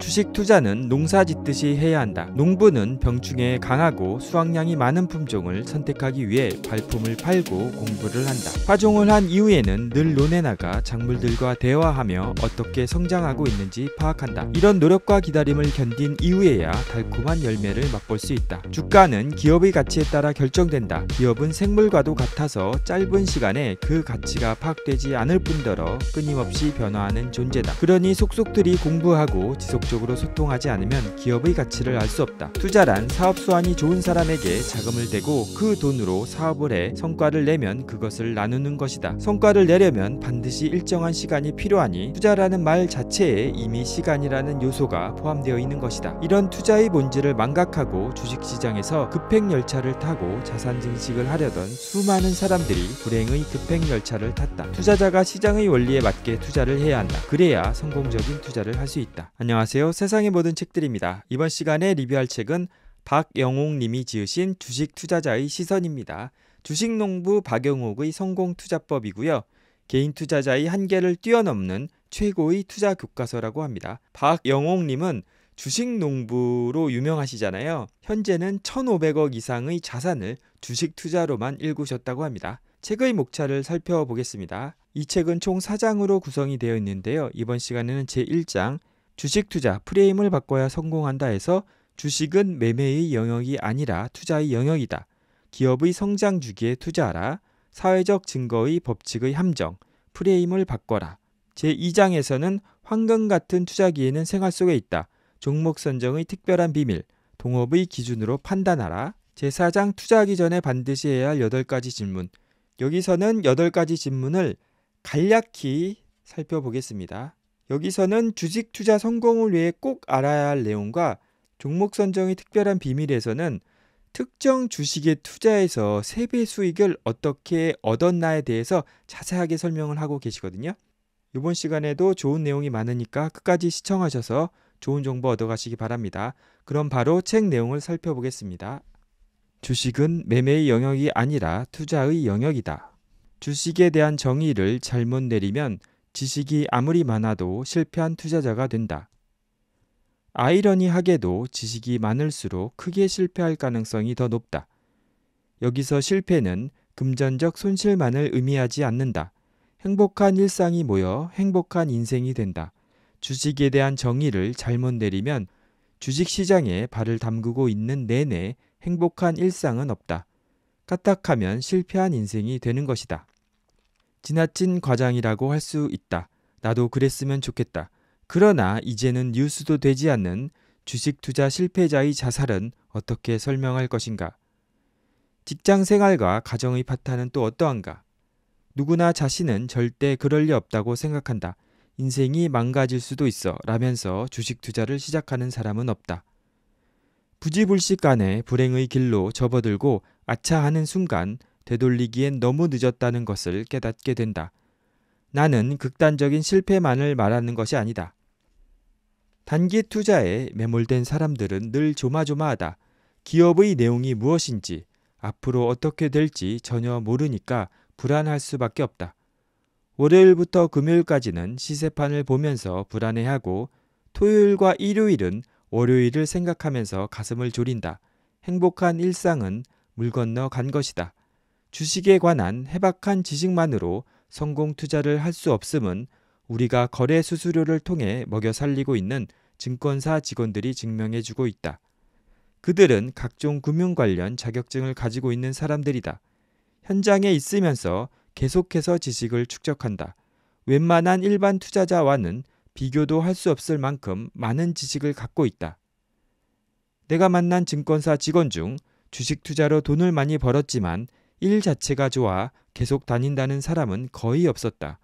주식 투자는 농사 짓듯이 해야 한다. 농부는 병충해에 강하고 수확량이 많은 품종을 선택하기 위해 발품을 팔고 공부를 한다. 화종을한 이후에는 늘 논에 나가 작물들과 대화하며 어떻게 성장하고 있는지 파악한다. 이런 노력과 기다림을 견딘 이후에야 달콤한 열매를 맛볼 수 있다. 주가는 기업의 가치에 따라 결정된다. 기업은 생물과도 같아서 짧은 시간에 그 가치가 파악되지 않을 뿐더러 끊임없이 변화하는 존재다. 그러니 속속들이 공부하고 지속 긍정적으로 소통하지 않으면 기업의 가치를 알 수 없다. 투자란 사업 수완이 좋은 사람에게 자금을 대고 그 돈으로 사업을 해 성과를 내면 그것을 나누는 것이다. 성과를 내려면 반드시 일정한 시간이 필요하니 투자라는 말 자체에 이미 시간이라는 요소가 포함되어 있는 것이다. 이런 투자의 본질을 망각하고 주식시장에서 급행열차를 타고 자산 증식을 하려던 수많은 사람들이 불행의 급행열차를 탔다. 투자자가 시장의 원리에 맞게 투자를 해야 한다. 그래야 성공적인 투자를 할 수 있다. 안녕하세요. 안녕하세요. 세상의 모든 책들입니다. 이번 시간에 리뷰할 책은 박영옥 님이 지으신 주식 투자자의 시선입니다. 주식농부 박영옥의 성공 투자법이고요. 개인 투자자의 한계를 뛰어넘는 최고의 투자 교과서라고 합니다. 박영옥 님은 주식 농부로 유명하시잖아요. 현재는 1,500억 이상의 자산을 주식 투자로만 일구셨다고 합니다. 책의 목차를 살펴보겠습니다. 이 책은 총 4장으로 구성이 되어 있는데요. 이번 시간에는 제1장 주식 투자 프레임을 바꿔야 성공한다 해서 주식은 매매의 영역이 아니라 투자의 영역이다. 기업의 성장 주기에 투자하라. 사회적 증거의 법칙의 함정. 프레임을 바꿔라. 제2장에서는 황금 같은 투자기에는 생활 속에 있다. 종목 선정의 특별한 비밀. 동업의 기준으로 판단하라. 제4장 투자하기 전에 반드시 해야 할 8가지 질문. 여기서는 8가지 질문을 간략히 살펴보겠습니다. 여기서는 주식 투자 성공을 위해 꼭 알아야 할 내용과 종목 선정의 특별한 비밀에서는 특정 주식에 투자해서 세배 수익을 어떻게 얻었나에 대해서 자세하게 설명을 하고 계시거든요. 이번 시간에도 좋은 내용이 많으니까 끝까지 시청하셔서 좋은 정보 얻어가시기 바랍니다. 그럼 바로 책 내용을 살펴보겠습니다. 주식은 매매의 영역이 아니라 투자의 영역이다. 주식에 대한 정의를 잘못 내리면 지식이 아무리 많아도 실패한 투자자가 된다. 아이러니하게도 지식이 많을수록 크게 실패할 가능성이 더 높다. 여기서 실패는 금전적 손실만을 의미하지 않는다. 행복한 일상이 모여 행복한 인생이 된다. 주식에 대한 정의를 잘못 내리면 주식 시장에 발을 담그고 있는 내내 행복한 일상은 없다. 까딱하면 실패한 인생이 되는 것이다. 지나친 과장이라고 할 수 있다. 나도 그랬으면 좋겠다. 그러나 이제는 뉴스도 되지 않는 주식 투자 실패자의 자살은 어떻게 설명할 것인가? 직장 생활과 가정의 파탄은 또 어떠한가? 누구나 자신은 절대 그럴 리 없다고 생각한다. 인생이 망가질 수도 있어. 라면서 주식 투자를 시작하는 사람은 없다. 부지불식 간에 불행의 길로 접어들고 아차하는 순간 되돌리기엔 너무 늦었다는 것을 깨닫게 된다. 나는 극단적인 실패만을 말하는 것이 아니다. 단기 투자에 매몰된 사람들은 늘 조마조마하다. 기업의 내용이 무엇인지, 앞으로 어떻게 될지 전혀 모르니까 불안할 수밖에 없다. 월요일부터 금요일까지는 시세판을 보면서 불안해하고 토요일과 일요일은 월요일을 생각하면서 가슴을 졸인다. 행복한 일상은 물 건너 간 것이다. 주식에 관한 해박한 지식만으로 성공 투자를 할 수 없음은 우리가 거래 수수료를 통해 먹여 살리고 있는 증권사 직원들이 증명해 주고 있다. 그들은 각종 금융 관련 자격증을 가지고 있는 사람들이다. 현장에 있으면서 계속해서 지식을 축적한다. 웬만한 일반 투자자와는 비교도 할 수 없을 만큼 많은 지식을 갖고 있다. 내가 만난 증권사 직원 중 주식 투자로 돈을 많이 벌었지만 일 자체가 좋아 계속 다닌다는 사람은 거의 없었다.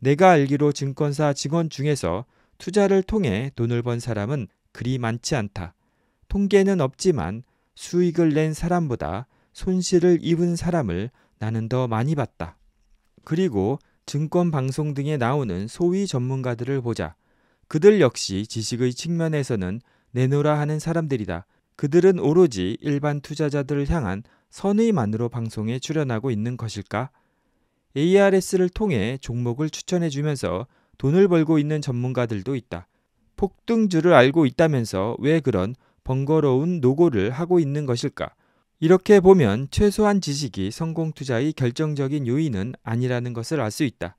내가 알기로 증권사 직원 중에서 투자를 통해 돈을 번 사람은 그리 많지 않다. 통계는 없지만 수익을 낸 사람보다 손실을 입은 사람을 나는 더 많이 봤다. 그리고 증권 방송 등에 나오는 소위 전문가들을 보자. 그들 역시 지식의 측면에서는 내놓으라 하는 사람들이다. 그들은 오로지 일반 투자자들을 향한 선의만으로 방송에 출연하고 있는 것일까? ARS를 통해 종목을 추천해 주면서 돈을 벌고 있는 전문가들도 있다. 폭등주를 알고 있다면서 왜 그런 번거로운 노고를 하고 있는 것일까? 이렇게 보면 최소한 지식이 성공 투자의 결정적인 요인은 아니라는 것을 알 수 있다.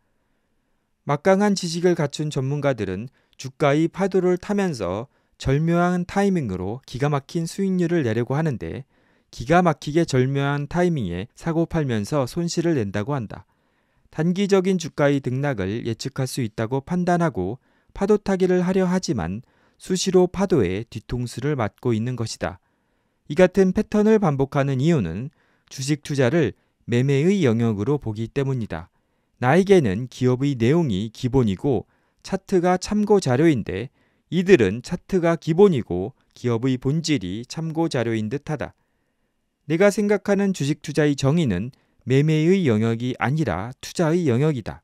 막강한 지식을 갖춘 전문가들은 주가의 파도를 타면서 절묘한 타이밍으로 기가 막힌 수익률을 내려고 하는데 기가 막히게 절묘한 타이밍에 사고 팔면서 손실을 낸다고 한다. 단기적인 주가의 등락을 예측할 수 있다고 판단하고 파도 타기를 하려 하지만 수시로 파도에 뒤통수를 맞고 있는 것이다. 이 같은 패턴을 반복하는 이유는 주식 투자를 매매의 영역으로 보기 때문이다. 나에게는 기업의 내용이 기본이고 차트가 참고 자료인데 이들은 차트가 기본이고 기업의 본질이 참고 자료인 듯하다. 내가 생각하는 주식 투자의 정의는 매매의 영역이 아니라 투자의 영역이다.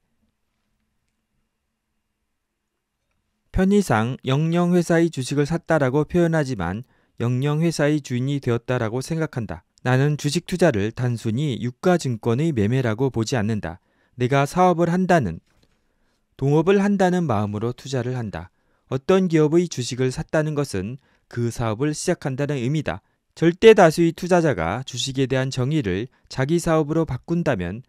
편의상 영영회사의 주식을 샀다라고 표현하지만 영영회사의 주인이 되었다라고 생각한다. 나는 주식 투자를 단순히 유가증권의 매매라고 보지 않는다. 내가 사업을 한다는, 동업을 한다는 마음으로 투자를 한다. 어떤 기업의 주식을 샀다는 것은 그 사업을 시작한다는 의미다. 절대 다수의 투자자가 주식에 대한 정의를 자기 사업으로 바꾼다면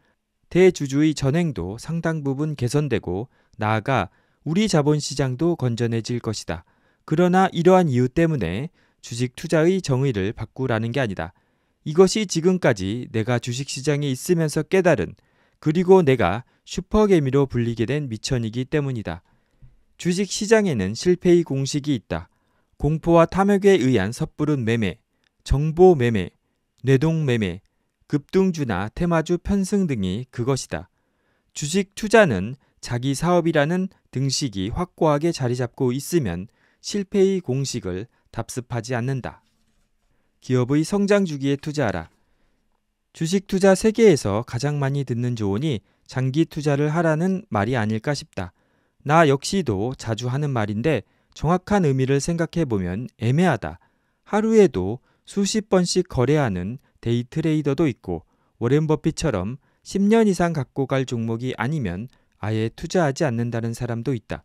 대주주의 전행도 상당 부분 개선되고 나아가 우리 자본시장도 건전해질 것이다. 그러나 이러한 이유 때문에 주식 투자의 정의를 바꾸라는 게 아니다. 이것이 지금까지 내가 주식시장에 있으면서 깨달은 그리고 내가 슈퍼개미로 불리게 된 미천이기 때문이다. 주식시장에는 실패의 공식이 있다. 공포와 탐욕에 의한 섣부른 매매, 정보 매매, 뇌동 매매, 급등주나 테마주 편승 등이 그것이다. 주식 투자는 자기 사업이라는 등식이 확고하게 자리 잡고 있으면 실패의 공식을 답습하지 않는다. 기업의 성장 주기에 투자하라. 주식 투자 세계에서 가장 많이 듣는 조언이 장기 투자를 하라는 말이 아닐까 싶다. 나 역시도 자주 하는 말인데 정확한 의미를 생각해 보면 애매하다. 하루에도 수십 번씩 거래하는 데이 트레이더도 있고 워렌 버핏처럼 10년 이상 갖고 갈 종목이 아니면 아예 투자하지 않는다는 사람도 있다.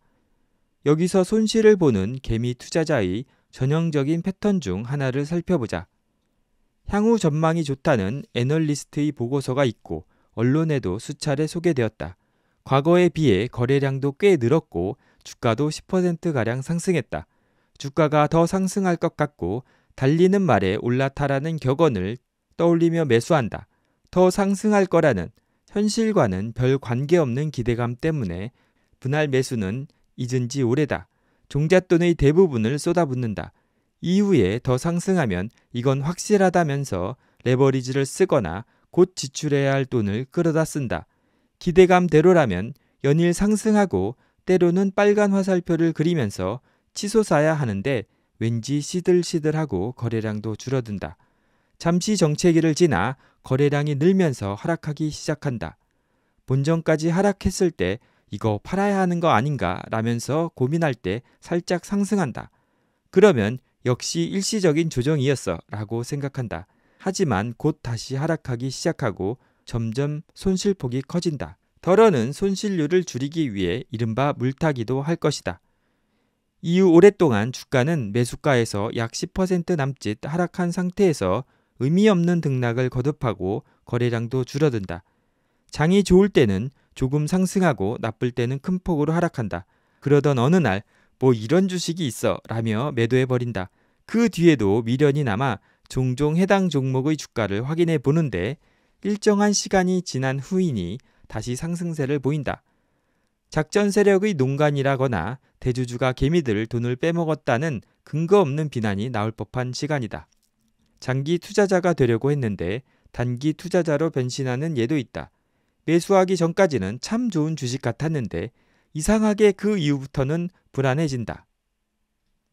여기서 손실을 보는 개미 투자자의 전형적인 패턴 중 하나를 살펴보자. 향후 전망이 좋다는 애널리스트의 보고서가 있고 언론에도 수차례 소개되었다. 과거에 비해 거래량도 꽤 늘었고 주가도 10%가량 상승했다. 주가가 더 상승할 것 같고 달리는 말에 올라타라는 격언을 떠올리며 매수한다. 더 상승할 거라는 현실과는 별 관계없는 기대감 때문에 분할 매수는 잊은 지 오래다. 종잣돈의 대부분을 쏟아붓는다. 이후에 더 상승하면 이건 확실하다면서 레버리지를 쓰거나 곧 지출해야 할 돈을 끌어다 쓴다. 기대감대로라면 연일 상승하고 때로는 빨간 화살표를 그리면서 치솟아야 하는데 왠지 시들시들하고 거래량도 줄어든다. 잠시 정체기를 지나 거래량이 늘면서 하락하기 시작한다. 본전까지 하락했을 때 이거 팔아야 하는 거 아닌가 라면서 고민할 때 살짝 상승한다. 그러면 역시 일시적인 조정이었어 라고 생각한다. 하지만 곧 다시 하락하기 시작하고 점점 손실폭이 커진다. 덜어는 손실률을 줄이기 위해 이른바 물타기도 할 것이다. 이후 오랫동안 주가는 매수가에서 약 10% 남짓 하락한 상태에서 의미 없는 등락을 거듭하고 거래량도 줄어든다. 장이 좋을 때는 조금 상승하고 나쁠 때는 큰 폭으로 하락한다. 그러던 어느 날 뭐 이런 주식이 있어 라며 매도해 버린다. 그 뒤에도 미련이 남아 종종 해당 종목의 주가를 확인해 보는데 일정한 시간이 지난 후이니 다시 상승세를 보인다. 작전 세력의 농간이라거나 대주주가 개미들 돈을 빼먹었다는 근거 없는 비난이 나올 법한 시간이다. 장기 투자자가 되려고 했는데 단기 투자자로 변신하는 예도 있다. 매수하기 전까지는 참 좋은 주식 같았는데 이상하게 그 이후부터는 불안해진다.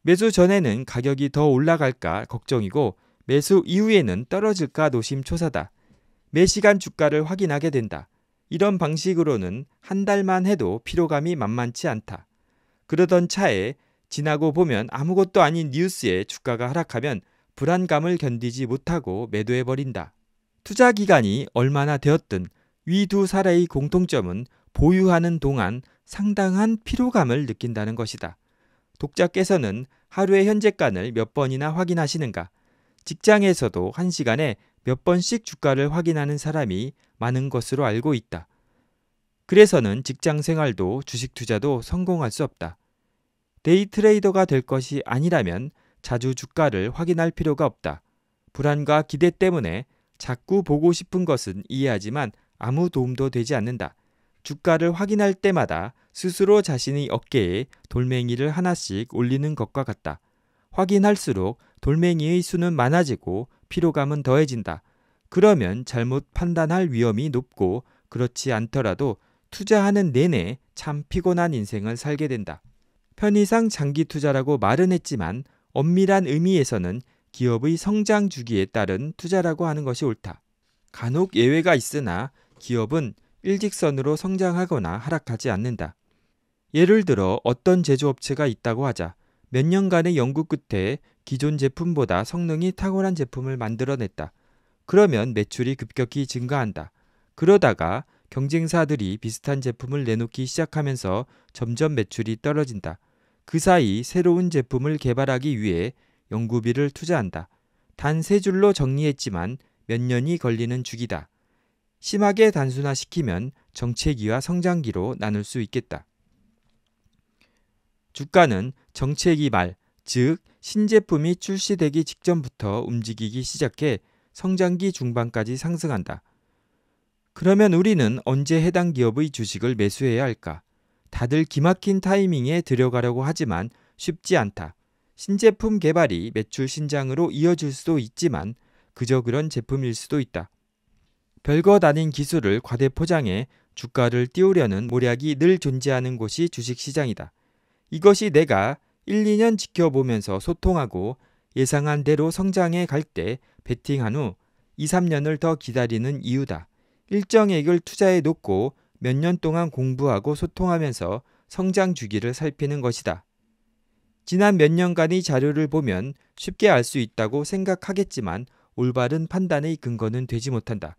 매수 전에는 가격이 더 올라갈까 걱정이고 매수 이후에는 떨어질까 노심초사다. 매시간 주가를 확인하게 된다. 이런 방식으로는 한 달만 해도 피로감이 만만치 않다. 그러던 차에 지나고 보면 아무것도 아닌 뉴스에 주가가 하락하면 불안감을 견디지 못하고 매도해버린다. 투자 기간이 얼마나 되었든 위 두 사례의 공통점은 보유하는 동안 상당한 피로감을 느낀다는 것이다. 독자께서는 하루의 현재가를 몇 번이나 확인하시는가? 직장에서도 한시간에몇 번씩 주가를 확인하는 사람이 많은 것으로 알고 있다. 그래서는 직장 생활도 주식 투자도 성공할 수 없다. 데이 트레이더가 될 것이 아니라면 자주 주가를 확인할 필요가 없다. 불안과 기대 때문에 자꾸 보고 싶은 것은 이해하지만 아무 도움도 되지 않는다. 주가를 확인할 때마다 스스로 자신의 어깨에 돌멩이를 하나씩 올리는 것과 같다. 확인할수록 돌멩이의 수는 많아지고 피로감은 더해진다. 그러면 잘못 판단할 위험이 높고 그렇지 않더라도 투자하는 내내 참 피곤한 인생을 살게 된다. 편의상 장기 투자라고 말은 했지만 엄밀한 의미에서는 기업의 성장 주기에 따른 투자라고 하는 것이 옳다. 간혹 예외가 있으나 기업은 일직선으로 성장하거나 하락하지 않는다. 예를 들어 어떤 제조업체가 있다고 하자 몇 년간의 연구 끝에 기존 제품보다 성능이 탁월한 제품을 만들어냈다. 그러면 매출이 급격히 증가한다. 그러다가 경쟁사들이 비슷한 제품을 내놓기 시작하면서 점점 매출이 떨어진다. 그 사이 새로운 제품을 개발하기 위해 연구비를 투자한다. 단 세 줄로 정리했지만 몇 년이 걸리는 주기다. 심하게 단순화시키면 정체기와 성장기로 나눌 수 있겠다. 주가는 정체기 말, 즉 신제품이 출시되기 직전부터 움직이기 시작해 성장기 중반까지 상승한다. 그러면 우리는 언제 해당 기업의 주식을 매수해야 할까? 다들 기막힌 타이밍에 들어가려고 하지만 쉽지 않다. 신제품 개발이 매출 신장으로 이어질 수도 있지만 그저 그런 제품일 수도 있다. 별것 아닌 기술을 과대 포장해 주가를 띄우려는 모략이 늘 존재하는 곳이 주식시장이다. 이것이 내가 1, 2년 지켜보면서 소통하고 예상한 대로 성장해 갈 때 베팅한 후 2, 3년을 더 기다리는 이유다. 일정액을 투자해 놓고 몇 년 동안 공부하고 소통하면서 성장 주기를 살피는 것이다. 지난 몇 년간의 자료를 보면 쉽게 알 수 있다고 생각하겠지만 올바른 판단의 근거는 되지 못한다.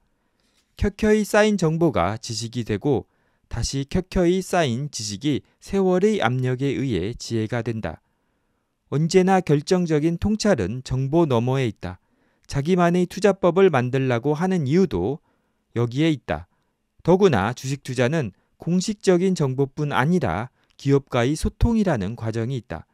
켜켜이 쌓인 정보가 지식이 되고 다시 켜켜이 쌓인 지식이 세월의 압력에 의해 지혜가 된다. 언제나 결정적인 통찰은 정보 너머에 있다. 자기만의 투자법을 만들라고 하는 이유도 여기에 있다. 더구나 주식 투자는 공식적인 정보뿐 아니라 기업과의 소통이라는 과정이 있다.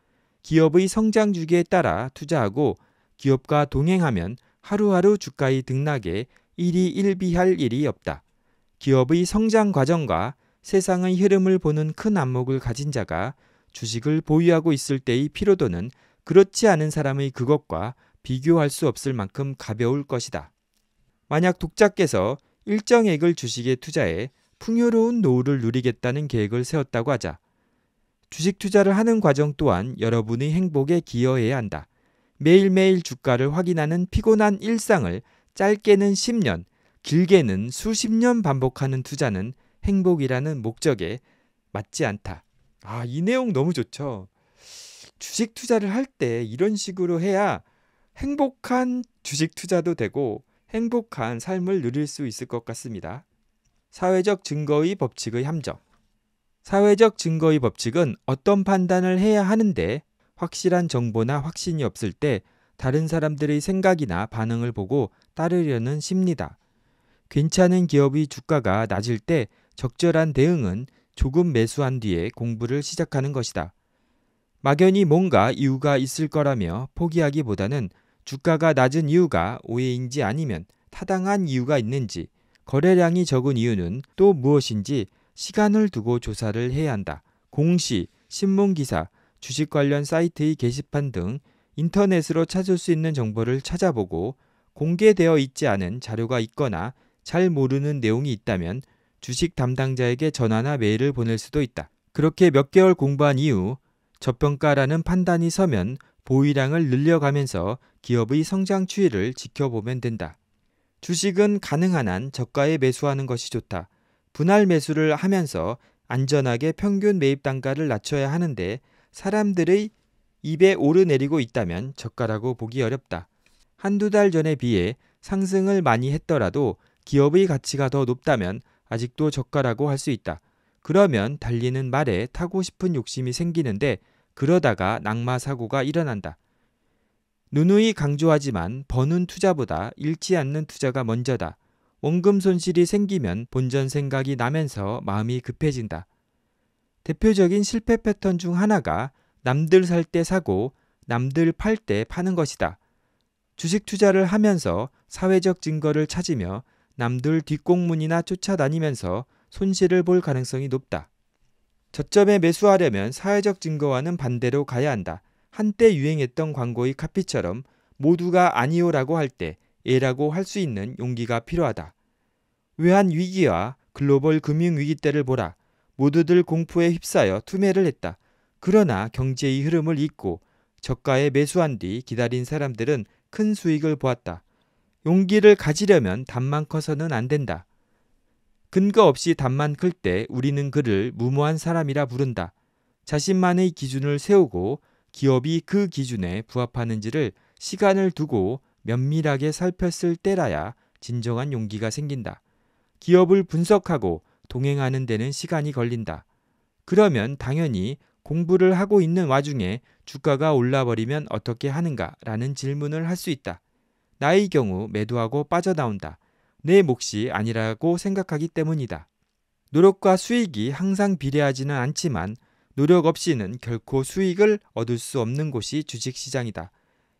기업의 성장 주기에 따라 투자하고 기업과 동행하면 하루하루 주가의 등락에 일이 일비할 일이 없다. 기업의 성장 과정과 세상의 흐름을 보는 큰 안목을 가진 자가 주식을 보유하고 있을 때의 피로도는 그렇지 않은 사람의 그것과 비교할 수 없을 만큼 가벼울 것이다. 만약 독자께서 일정액을 주식에 투자해 풍요로운 노후를 누리겠다는 계획을 세웠다고 하자 주식 투자를 하는 과정 또한 여러분의 행복에 기여해야 한다. 매일매일 주가를 확인하는 피곤한 일상을 짧게는 10년, 길게는 수십 년 반복하는 투자는 행복이라는 목적에 맞지 않다. 아, 이 내용 너무 좋죠. 주식 투자를 할 때 이런 식으로 해야 행복한 주식 투자도 되고 행복한 삶을 누릴 수 있을 것 같습니다. 사회적 증거의 법칙의 함정. 사회적 증거의 법칙은 어떤 판단을 해야 하는데 확실한 정보나 확신이 없을 때 다른 사람들의 생각이나 반응을 보고 따르려는 심리다. 괜찮은 기업의 주가가 낮을 때 적절한 대응은 조금 매수한 뒤에 공부를 시작하는 것이다. 막연히 뭔가 이유가 있을 거라며 포기하기보다는 주가가 낮은 이유가 오해인지 아니면 타당한 이유가 있는지 거래량이 적은 이유는 또 무엇인지 시간을 두고 조사를 해야 한다. 공시, 신문기사, 주식 관련 사이트의 게시판 등 인터넷으로 찾을 수 있는 정보를 찾아보고 공개되어 있지 않은 자료가 있거나 잘 모르는 내용이 있다면 주식 담당자에게 전화나 메일을 보낼 수도 있다. 그렇게 몇 개월 공부한 이후 저평가라는 판단이 서면 보유량을 늘려가면서 기업의 성장 추이를 지켜보면 된다. 주식은 가능한 한 저가에 매수하는 것이 좋다. 분할 매수를 하면서 안전하게 평균 매입 단가를 낮춰야 하는데 사람들의 입에 오르내리고 있다면 저가라고 보기 어렵다. 한두 달 전에 비해 상승을 많이 했더라도 기업의 가치가 더 높다면 아직도 저가라고 할 수 있다. 그러면 달리는 말에 타고 싶은 욕심이 생기는데 그러다가 낙마 사고가 일어난다. 누누이 강조하지만 버는 투자보다 잃지 않는 투자가 먼저다. 원금 손실이 생기면 본전 생각이 나면서 마음이 급해진다. 대표적인 실패 패턴 중 하나가 남들 살 때 사고 남들 팔 때 파는 것이다. 주식 투자를 하면서 사회적 증거를 찾으며 남들 뒷공문이나 쫓아다니면서 손실을 볼 가능성이 높다. 저점에 매수하려면 사회적 증거와는 반대로 가야 한다. 한때 유행했던 광고의 카피처럼 모두가 아니오라고 할 때 예라고 할 수 있는 용기가 필요하다. 외환 위기와 글로벌 금융 위기 때를 보라. 모두들 공포에 휩싸여 투매를 했다. 그러나 경제의 흐름을 잊고 저가에 매수한 뒤 기다린 사람들은 큰 수익을 보았다. 용기를 가지려면 담만 커서는 안 된다. 근거 없이 담만 클 때 우리는 그를 무모한 사람이라 부른다. 자신만의 기준을 세우고 기업이 그 기준에 부합하는지를 시간을 두고 면밀하게 살폈을 때라야 진정한 용기가 생긴다. 기업을 분석하고 동행하는 데는 시간이 걸린다. 그러면 당연히 공부를 하고 있는 와중에 주가가 올라버리면 어떻게 하는가? 라는 질문을 할 수 있다. 나의 경우 매도하고 빠져나온다. 내 몫이 아니라고 생각하기 때문이다. 노력과 수익이 항상 비례하지는 않지만 노력 없이는 결코 수익을 얻을 수 없는 곳이 주식시장이다.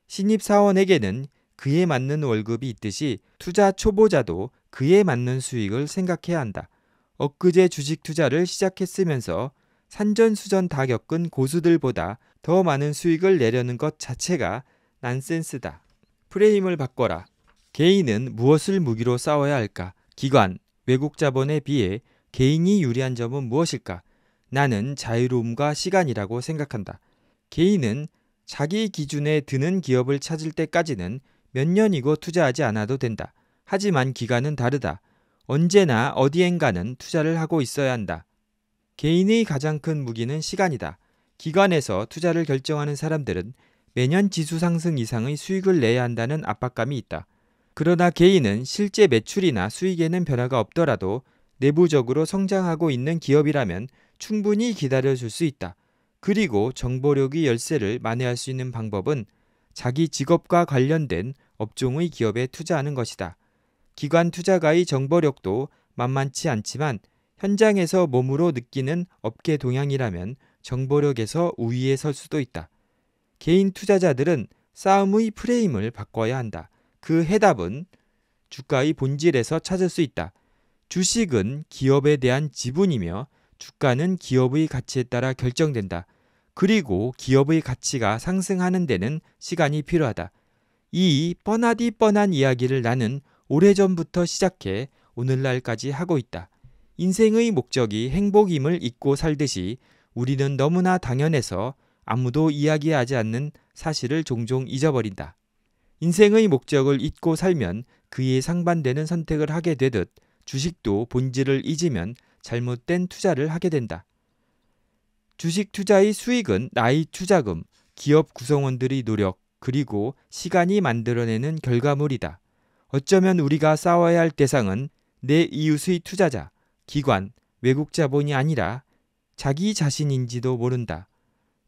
신입사원에게는 그에 맞는 월급이 있듯이 투자 초보자도 그에 맞는 수익을 생각해야 한다. 엊그제 주식 투자를 시작했으면서 산전수전 다 겪은 고수들보다 더 많은 수익을 내려는 것 자체가 난센스다. 프레임을 바꿔라. 개인은 무엇을 무기로 싸워야 할까? 기관, 외국 자본에 비해 개인이 유리한 점은 무엇일까? 나는 자유로움과 시간이라고 생각한다. 개인은 자기 기준에 드는 기업을 찾을 때까지는 몇 년이고 투자하지 않아도 된다. 하지만 기간은 다르다. 언제나 어디엔가는 투자를 하고 있어야 한다. 개인의 가장 큰 무기는 시간이다. 기관에서 투자를 결정하는 사람들은 매년 지수 상승 이상의 수익을 내야 한다는 압박감이 있다. 그러나 개인은 실제 매출이나 수익에는 변화가 없더라도 내부적으로 성장하고 있는 기업이라면 충분히 기다려 줄 수 있다. 그리고 정보력이 열세를 만회할 수 있는 방법은 자기 직업과 관련된 업종의 기업에 투자하는 것이다. 기관 투자가의 정보력도 만만치 않지만 현장에서 몸으로 느끼는 업계 동향이라면 정보력에서 우위에 설 수도 있다. 개인 투자자들은 싸움의 프레임을 바꿔야 한다. 그 해답은 주가의 본질에서 찾을 수 있다. 주식은 기업에 대한 지분이며 주가는 기업의 가치에 따라 결정된다. 그리고 기업의 가치가 상승하는 데는 시간이 필요하다. 이 뻔하디 뻔한 이야기를 나는 오래전부터 시작해 오늘날까지 하고 있다. 인생의 목적이 행복임을 잊고 살듯이 우리는 너무나 당연해서 아무도 이야기하지 않는 사실을 종종 잊어버린다. 인생의 목적을 잊고 살면 그에 상반되는 선택을 하게 되듯 주식도 본질을 잊으면 잘못된 투자를 하게 된다. 주식 투자의 수익은 나의 투자금, 기업 구성원들의 노력, 그리고 시간이 만들어내는 결과물이다. 어쩌면 우리가 싸워야 할 대상은 내 이웃의 투자자, 기관, 외국 자본이 아니라 자기 자신인지도 모른다.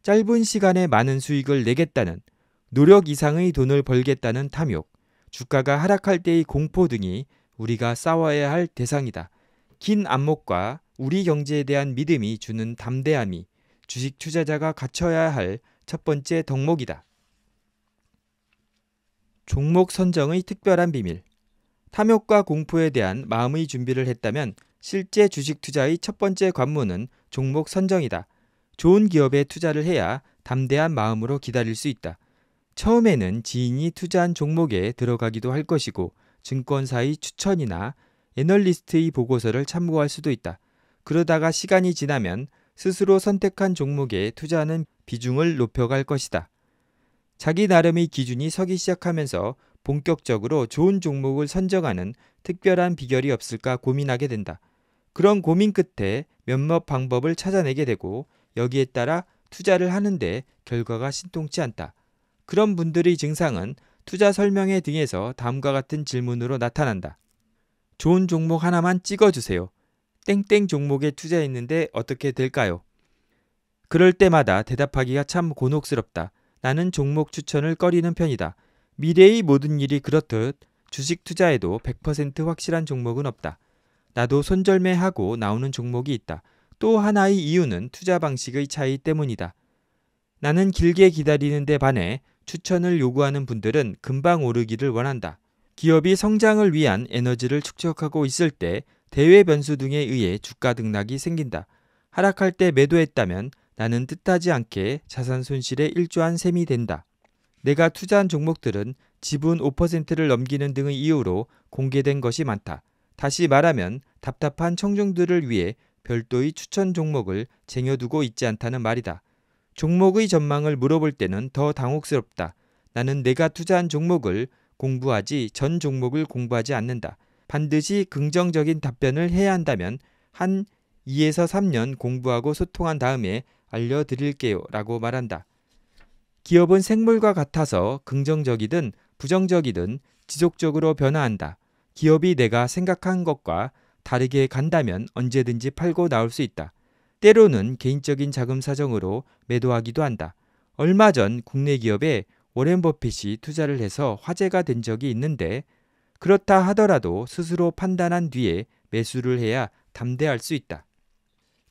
짧은 시간에 많은 수익을 내겠다는 노력 이상의 돈을 벌겠다는 탐욕, 주가가 하락할 때의 공포 등이 우리가 싸워야 할 대상이다. 긴 안목과 우리 경제에 대한 믿음이 주는 담대함이 주식 투자자가 갖춰야 할 첫 번째 덕목이다. 종목 선정의 특별한 비밀. 탐욕과 공포에 대한 마음의 준비를 했다면 실제 주식 투자의 첫 번째 관문은 종목 선정이다. 좋은 기업에 투자를 해야 담대한 마음으로 기다릴 수 있다. 처음에는 지인이 투자한 종목에 들어가기도 할 것이고 증권사의 추천이나 애널리스트의 보고서를 참고할 수도 있다. 그러다가 시간이 지나면 스스로 선택한 종목에 투자하는 비중을 높여갈 것이다. 자기 나름의 기준이 서기 시작하면서 본격적으로 좋은 종목을 선정하는 특별한 비결이 없을까 고민하게 된다. 그런 고민 끝에 몇몇 방법을 찾아내게 되고 여기에 따라 투자를 하는데 결과가 신통치 않다. 그런 분들의 증상은 투자 설명회 등에서 다음과 같은 질문으로 나타난다. 좋은 종목 하나만 찍어주세요. 땡땡 종목에 투자했는데 어떻게 될까요? 그럴 때마다 대답하기가 참 곤혹스럽다. 나는 종목 추천을 꺼리는 편이다. 미래의 모든 일이 그렇듯 주식 투자에도 100% 확실한 종목은 없다. 나도 손절매하고 나오는 종목이 있다. 또 하나의 이유는 투자 방식의 차이 때문이다. 나는 길게 기다리는데 반해 추천을 요구하는 분들은 금방 오르기를 원한다. 기업이 성장을 위한 에너지를 축적하고 있을 때 대외 변수 등에 의해 주가 등락이 생긴다. 하락할 때 매도했다면 나는 뜻하지 않게 자산 손실에 일조한 셈이 된다. 내가 투자한 종목들은 지분 5%를 넘기는 등의 이유로 공개된 것이 많다. 다시 말하면 답답한 청중들을 위해 별도의 추천 종목을 쟁여두고 있지 않다는 말이다. 종목의 전망을 물어볼 때는 더 당혹스럽다. 나는 내가 투자한 종목을 공부하지 전 종목을 공부하지 않는다. 반드시 긍정적인 답변을 해야 한다면 한 2에서 3년 공부하고 소통한 다음에 알려드릴게요 라고 말한다. 기업은 생물과 같아서 긍정적이든 부정적이든 지속적으로 변화한다. 기업이 내가 생각한 것과 다르게 간다면 언제든지 팔고 나올 수 있다. 때로는 개인적인 자금 사정으로 매도하기도 한다. 얼마 전 국내 기업에 워렌 버핏이 투자를 해서 화제가 된 적이 있는데 그렇다 하더라도 스스로 판단한 뒤에 매수를 해야 담대할 수 있다.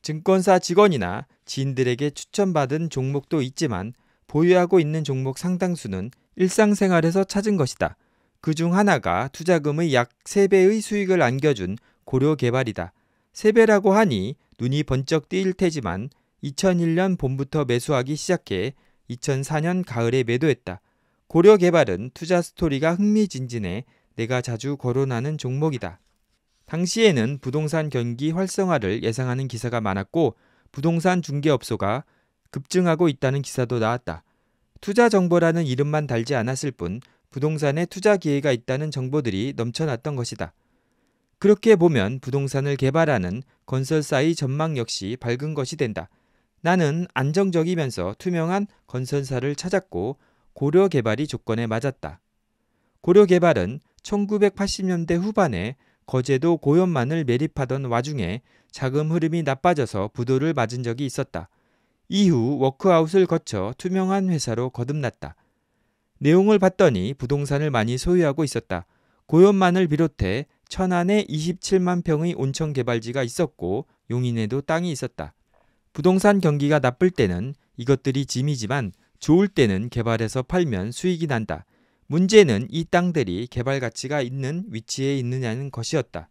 증권사 직원이나 지인들에게 추천받은 종목도 있지만 보유하고 있는 종목 상당수는 일상생활에서 찾은 것이다. 그 중 하나가 투자금의 약 3배의 수익을 안겨준 고려개발이다. 3배라고 하니 눈이 번쩍 뜨일 테지만 2001년 봄부터 매수하기 시작해 2004년 가을에 매도했다. 고려 개발은 투자 스토리가 흥미진진해 내가 자주 거론하는 종목이다. 당시에는 부동산 경기 활성화를 예상하는 기사가 많았고 부동산 중개업소가 급증하고 있다는 기사도 나왔다. 투자 정보라는 이름만 달지 않았을 뿐 부동산에 투자 기회가 있다는 정보들이 넘쳐났던 것이다. 그렇게 보면 부동산을 개발하는 건설사의 전망 역시 밝은 것이 된다. 나는 안정적이면서 투명한 건설사를 찾았고 고려 개발이 조건에 맞았다. 고려 개발은 1980년대 후반에 거제도 고연만을 매립하던 와중에 자금 흐름이 나빠져서 부도를 맞은 적이 있었다. 이후 워크아웃을 거쳐 투명한 회사로 거듭났다. 내용을 봤더니 부동산을 많이 소유하고 있었다. 고연만을 비롯해 천안에 27만 평의 온천 개발지가 있었고 용인에도 땅이 있었다. 부동산 경기가 나쁠 때는 이것들이 짐이지만 좋을 때는 개발해서 팔면 수익이 난다. 문제는 이 땅들이 개발 가치가 있는 위치에 있느냐는 것이었다.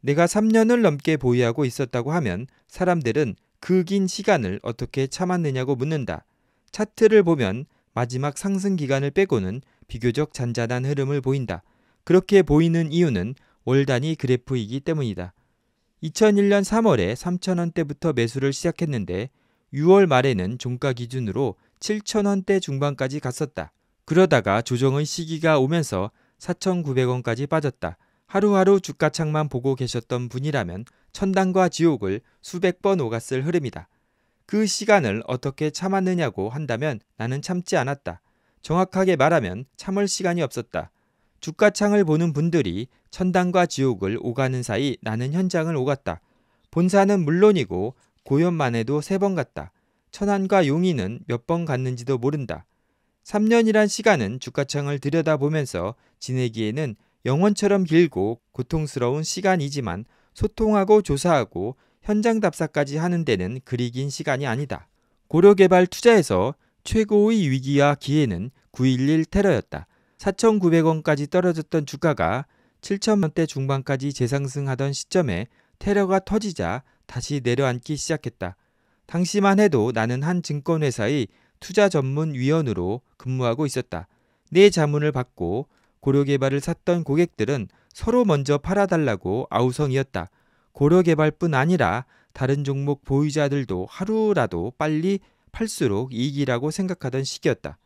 내가 3년을 넘게 보유하고 있었다고 하면 사람들은 그 긴 시간을 어떻게 참았느냐고 묻는다. 차트를 보면 마지막 상승 기간을 빼고는 비교적 잔잔한 흐름을 보인다. 그렇게 보이는 이유는 월단위 그래프이기 때문이다. 2001년 3월에 3,000원대부터 매수를 시작했는데 6월 말에는 종가 기준으로 7,000원대 중반까지 갔었다. 그러다가 조정의 시기가 오면서 4,900원까지 빠졌다. 하루하루 주가창만 보고 계셨던 분이라면 천당과 지옥을 수백 번 오갔을 흐름이다. 그 시간을 어떻게 참았느냐고 한다면 나는 참지 않았다. 정확하게 말하면 참을 시간이 없었다. 주가창을 보는 분들이 천당과 지옥을 오가는 사이 나는 현장을 오갔다. 본사는 물론이고 고연만 해도 세 번 갔다. 천안과 용인은 몇 번 갔는지도 모른다. 3년이란 시간은 주가창을 들여다보면서 지내기에는 영원처럼 길고 고통스러운 시간이지만 소통하고 조사하고 현장 답사까지 하는 데는 그리 긴 시간이 아니다. 고려개발 투자에서 최고의 위기와 기회는 9.11 테러였다. 4,900원까지 떨어졌던 주가가 7,000원대 중반까지 재상승하던 시점에 테러가 터지자 다시 내려앉기 시작했다. 당시만 해도 나는 한 증권회사의 투자 전문 위원으로 근무하고 있었다. 내 네 자문을 받고 고려개발을 샀던 고객들은 서로 먼저 팔아달라고 아우성이었다. 고려개발뿐 아니라 다른 종목 보유자들도 하루라도 빨리 팔수록 이익이라고 생각하던 시기였다.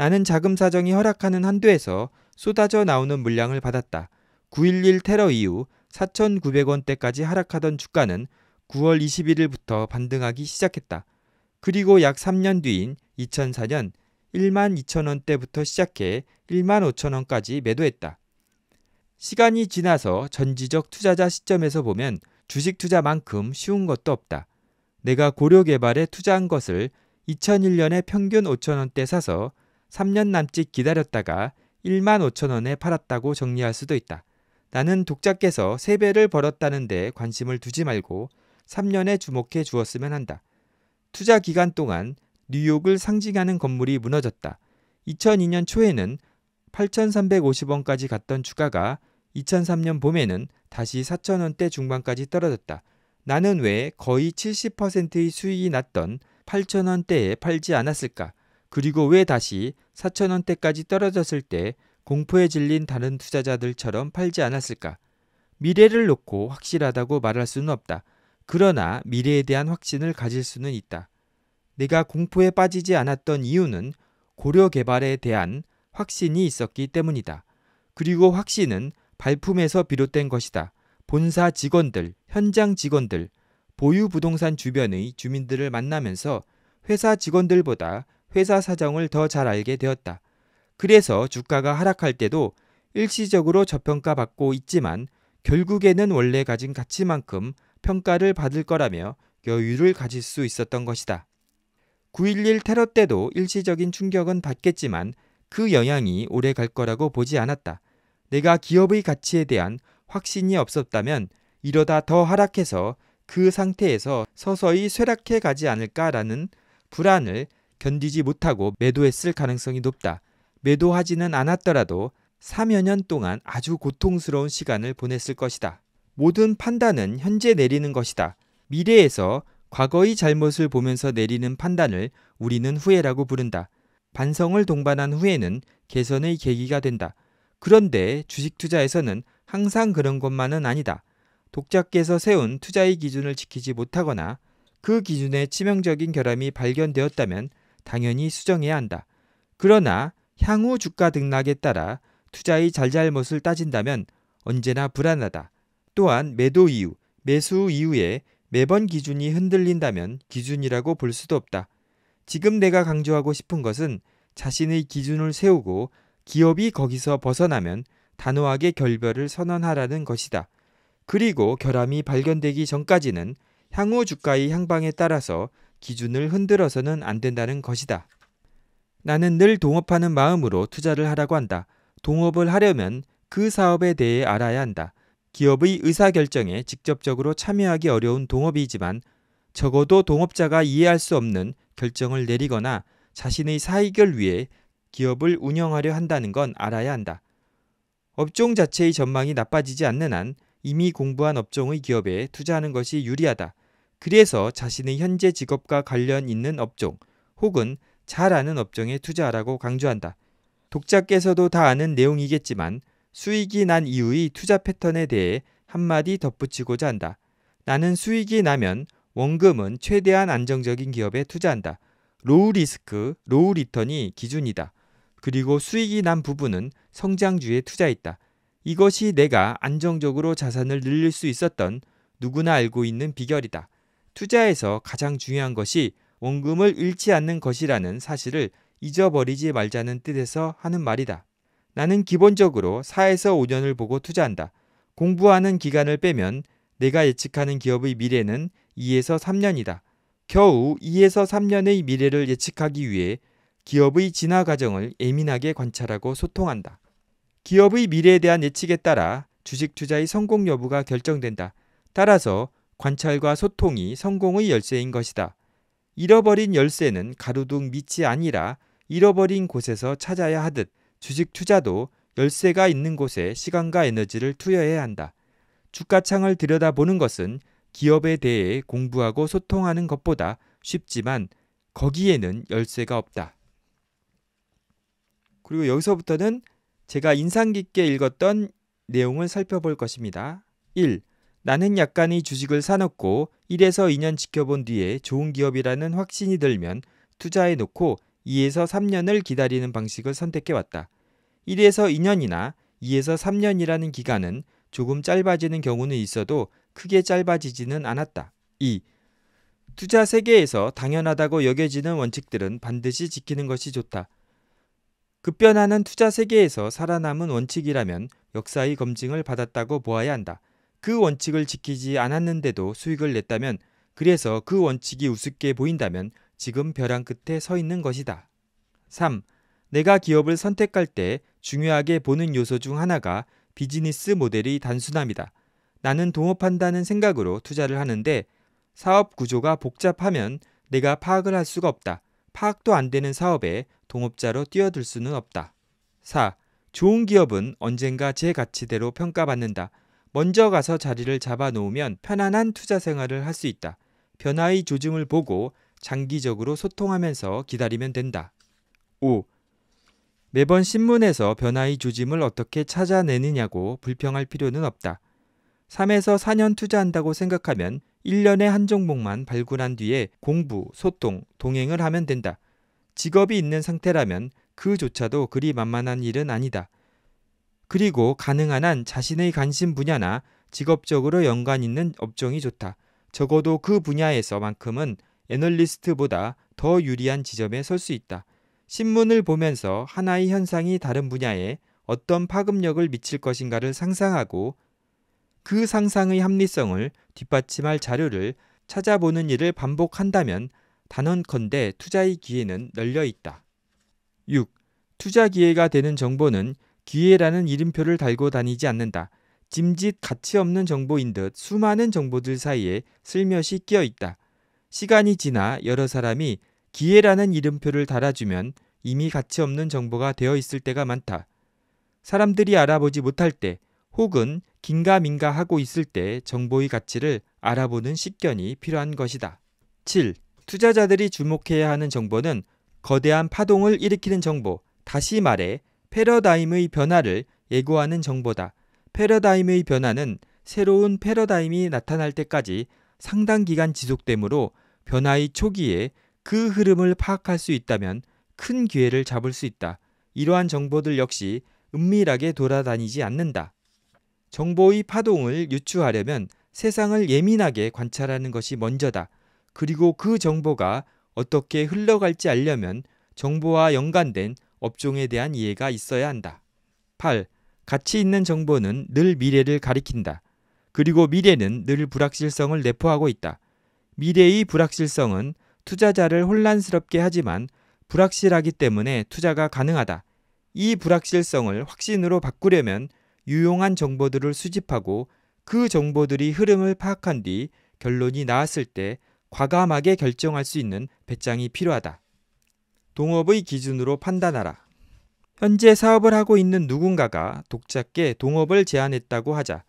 나는 자금 사정이 허락하는 한도에서 쏟아져 나오는 물량을 받았다. 9.11 테러 이후 4,900원대까지 하락하던 주가는 9월 21일부터 반등하기 시작했다. 그리고 약 3년 뒤인 2004년 1만 2천원대부터 시작해 1만 5천원까지 매도했다. 시간이 지나서 전지적 투자자 시점에서 보면 주식 투자만큼 쉬운 것도 없다. 내가 고려 개발에 투자한 것을 2001년에 평균 5천원대 사서 3년 남짓 기다렸다가 1만 5천 원에 팔았다고 정리할 수도 있다. 나는 독자께서 3배를 벌었다는데 관심을 두지 말고 3년에 주목해 주었으면 한다. 투자 기간 동안 뉴욕을 상징하는 건물이 무너졌다. 2002년 초에는 8,350원까지 갔던 주가가 2003년 봄에는 다시 4,000원대 중반까지 떨어졌다. 나는 왜 거의 70%의 수익이 났던 8,000원대에 팔지 않았을까? 그리고 왜 다시 4천원대까지 떨어졌을 때 공포에 질린 다른 투자자들처럼 팔지 않았을까? 미래를 놓고 확실하다고 말할 수는 없다. 그러나 미래에 대한 확신을 가질 수는 있다. 내가 공포에 빠지지 않았던 이유는 고려 개발에 대한 확신이 있었기 때문이다. 그리고 확신은 발품에서 비롯된 것이다. 본사 직원들, 현장 직원들, 보유 부동산 주변의 주민들을 만나면서 회사 직원들보다 회사 사정을 더 잘 알게 되었다. 그래서 주가가 하락할 때도 일시적으로 저평가 받고 있지만 결국에는 원래 가진 가치만큼 평가를 받을 거라며 여유를 가질 수 있었던 것이다. 9.11 테러 때도 일시적인 충격은 받겠지만 그 영향이 오래 갈 거라고 보지 않았다. 내가 기업의 가치에 대한 확신이 없었다면 이러다 더 하락해서 그 상태에서 서서히 쇠락해 가지 않을까라는 불안을 견디지 못하고 매도했을 가능성이 높다. 매도하지는 않았더라도 3여 년 동안 아주 고통스러운 시간을 보냈을 것이다. 모든 판단은 현재 내리는 것이다. 미래에서 과거의 잘못을 보면서 내리는 판단을 우리는 후회라고 부른다. 반성을 동반한 후회는 개선의 계기가 된다. 그런데 주식 투자에서는 항상 그런 것만은 아니다. 독자께서 세운 투자의 기준을 지키지 못하거나 그 기준에 치명적인 결함이 발견되었다면 당연히 수정해야 한다. 그러나 향후 주가 등락에 따라 투자의 잘잘못을 따진다면 언제나 불안하다. 또한 매도 이후, 매수 이후에 매번 기준이 흔들린다면 기준이라고 볼 수도 없다. 지금 내가 강조하고 싶은 것은 자신의 기준을 세우고 기업이 거기서 벗어나면 단호하게 결별을 선언하라는 것이다. 그리고 결함이 발견되기 전까지는 향후 주가의 향방에 따라서 기준을 흔들어서는 안 된다는 것이다. 나는 늘 동업하는 마음으로 투자를 하라고 한다. 동업을 하려면 그 사업에 대해 알아야 한다. 기업의 의사결정에 직접적으로 참여하기 어려운 동업이지만 적어도 동업자가 이해할 수 없는 결정을 내리거나 자신의 사익을 위해 기업을 운영하려 한다는 건 알아야 한다. 업종 자체의 전망이 나빠지지 않는 한 이미 공부한 업종의 기업에 투자하는 것이 유리하다. 그래서 자신의 현재 직업과 관련 있는 업종 혹은 잘 아는 업종에 투자하라고 강조한다. 독자께서도 다 아는 내용이겠지만 수익이 난 이후의 투자 패턴에 대해 한마디 덧붙이고자 한다. 나는 수익이 나면 원금은 최대한 안정적인 기업에 투자한다. 로우 리스크, 로우 리턴이 기준이다. 그리고 수익이 난 부분은 성장주에 투자했다. 이것이 내가 안정적으로 자산을 늘릴 수 있었던 누구나 알고 있는 비결이다. 투자에서 가장 중요한 것이 원금을 잃지 않는 것이라는 사실을 잊어버리지 말자는 뜻에서 하는 말이다. 나는 기본적으로 4에서 5년을 보고 투자한다. 공부하는 기간을 빼면 내가 예측하는 기업의 미래는 2에서 3년이다. 겨우 2에서 3년의 미래를 예측하기 위해 기업의 진화 과정을 예민하게 관찰하고 소통한다. 기업의 미래에 대한 예측에 따라 주식 투자의 성공 여부가 결정된다. 따라서 관찰과 소통이 성공의 열쇠인 것이다. 잃어버린 열쇠는 가로등 밑이 아니라 잃어버린 곳에서 찾아야 하듯 주식 투자도 열쇠가 있는 곳에 시간과 에너지를 투여해야 한다. 주가창을 들여다보는 것은 기업에 대해 공부하고 소통하는 것보다 쉽지만 거기에는 열쇠가 없다. 그리고 여기서부터는 제가 인상 깊게 읽었던 내용을 살펴볼 것입니다. 1. 나는 약간의 주식을 사놓고 1에서 2년 지켜본 뒤에 좋은 기업이라는 확신이 들면 투자해놓고 2에서 3년을 기다리는 방식을 선택해왔다. 1에서 2년이나 2에서 3년이라는 기간은 조금 짧아지는 경우는 있어도 크게 짧아지지는 않았다. 2. 투자 세계에서 당연하다고 여겨지는 원칙들은 반드시 지키는 것이 좋다. 급변하는 투자 세계에서 살아남은 원칙이라면 역사의 검증을 받았다고 보아야 한다. 그 원칙을 지키지 않았는데도 수익을 냈다면 그래서 그 원칙이 우습게 보인다면 지금 벼랑 끝에 서 있는 것이다. 3. 내가 기업을 선택할 때 중요하게 보는 요소 중 하나가 비즈니스 모델이 단순합니다 나는 동업한다는 생각으로 투자를 하는데 사업 구조가 복잡하면 내가 파악을 할 수가 없다. 파악도 안 되는 사업에 동업자로 뛰어들 수는 없다. 4. 좋은 기업은 언젠가 제 가치대로 평가받는다. 먼저 가서 자리를 잡아 놓으면 편안한 투자 생활을 할 수 있다. 변화의 조짐을 보고 장기적으로 소통하면서 기다리면 된다. 5. 매번 신문에서 변화의 조짐을 어떻게 찾아내느냐고 불평할 필요는 없다. 3에서 4년 투자한다고 생각하면 1년에 한 종목만 발굴한 뒤에 공부, 소통, 동행을 하면 된다. 직업이 있는 상태라면 그조차도 그리 만만한 일은 아니다. 그리고 가능한 한 자신의 관심 분야나 직업적으로 연관 있는 업종이 좋다. 적어도 그 분야에서만큼은 애널리스트보다 더 유리한 지점에 설 수 있다. 신문을 보면서 하나의 현상이 다른 분야에 어떤 파급력을 미칠 것인가를 상상하고 그 상상의 합리성을 뒷받침할 자료를 찾아보는 일을 반복한다면 단언컨대 투자의 기회는 널려 있다. 6. 투자 기회가 되는 정보는 기회라는 이름표를 달고 다니지 않는다. 짐짓 가치 없는 정보인 듯 수많은 정보들 사이에 슬며시 끼어 있다. 시간이 지나 여러 사람이 기회라는 이름표를 달아주면 이미 가치 없는 정보가 되어 있을 때가 많다. 사람들이 알아보지 못할 때 혹은 긴가민가 하고 있을 때 정보의 가치를 알아보는 식견이 필요한 것이다. 7. 투자자들이 주목해야 하는 정보는 거대한 파동을 일으키는 정보, 다시 말해 패러다임의 변화를 예고하는 정보다 패러다임의 변화는 새로운 패러다임이 나타날 때까지 상당 기간 지속되므로 변화의 초기에 그 흐름을 파악할 수 있다면 큰 기회를 잡을 수 있다. 이러한 정보들 역시 은밀하게 돌아다니지 않는다. 정보의 파동을 유추하려면 세상을 예민하게 관찰하는 것이 먼저다. 그리고 그 정보가 어떻게 흘러갈지 알려면 정보와 연관된 업종에 대한 이해가 있어야 한다. 8. 가치 있는 정보는 늘 미래를 가리킨다. 그리고 미래는 늘 불확실성을 내포하고 있다. 미래의 불확실성은 투자자를 혼란스럽게 하지만 불확실하기 때문에 투자가 가능하다. 이 불확실성을 확신으로 바꾸려면 유용한 정보들을 수집하고 그 정보들이 흐름을 파악한 뒤 결론이 나왔을 때 과감하게 결정할 수 있는 배짱이 필요하다. 동업의 기준으로 판단하라. 현재 사업을 하고 있는 누군가가 독자께 동업을 제안했다고 하자